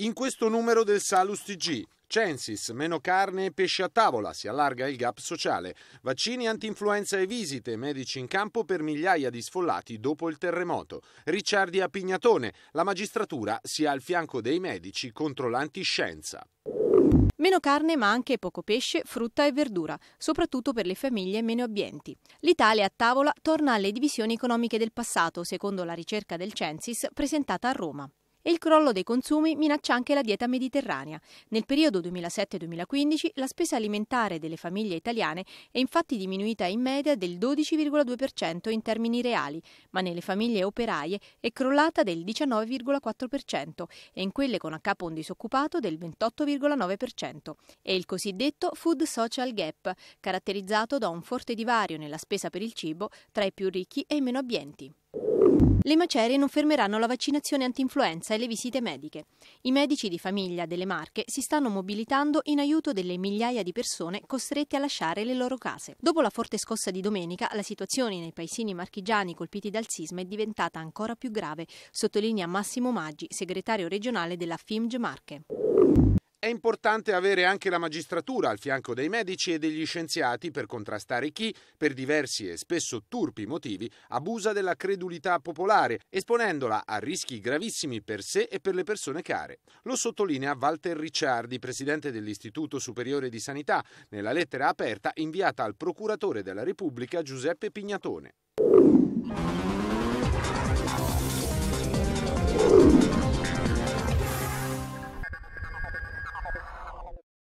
in questo numero del Salus TG. Censis, meno carne e pesce a tavola, si allarga il gap sociale. Vaccini anti-influenza e visite, medici in campo per migliaia di sfollati dopo il terremoto. Ricciardi a Pignatone, la magistratura sia al fianco dei medici contro l'antiscienza. Meno carne ma anche poco pesce, frutta e verdura, soprattutto per le famiglie meno abbienti. L'Italia a tavola torna alle divisioni economiche del passato, secondo la ricerca del Censis presentata a Roma e il crollo dei consumi minaccia anche la dieta mediterranea. Nel periodo 2007-2015 la spesa alimentare delle famiglie italiane è infatti diminuita in media del 12,2% in termini reali, ma nelle famiglie operaie è crollata del 19,4% e in quelle con a capo un disoccupato del 28,9%. È il cosiddetto Food Social Gap, caratterizzato da un forte divario nella spesa per il cibo tra i più ricchi e i meno abbienti. Le macerie non fermeranno la vaccinazione antinfluenza e le visite mediche. I medici di famiglia delle Marche si stanno mobilitando in aiuto delle migliaia di persone costrette a lasciare le loro case. Dopo la forte scossa di domenica, la situazione nei paesini marchigiani colpiti dal sisma è diventata ancora più grave, sottolinea Massimo Maggi, segretario regionale della FIMG Marche. È importante avere anche la magistratura al fianco dei medici e degli scienziati per contrastare chi, per diversi e spesso turpi motivi, abusa della credulità popolare, esponendola a rischi gravissimi per sé e per le persone care. Lo sottolinea Walter Ricciardi, presidente dell'Istituto Superiore di Sanità, nella lettera aperta inviata al procuratore della Repubblica Giuseppe Pignatone.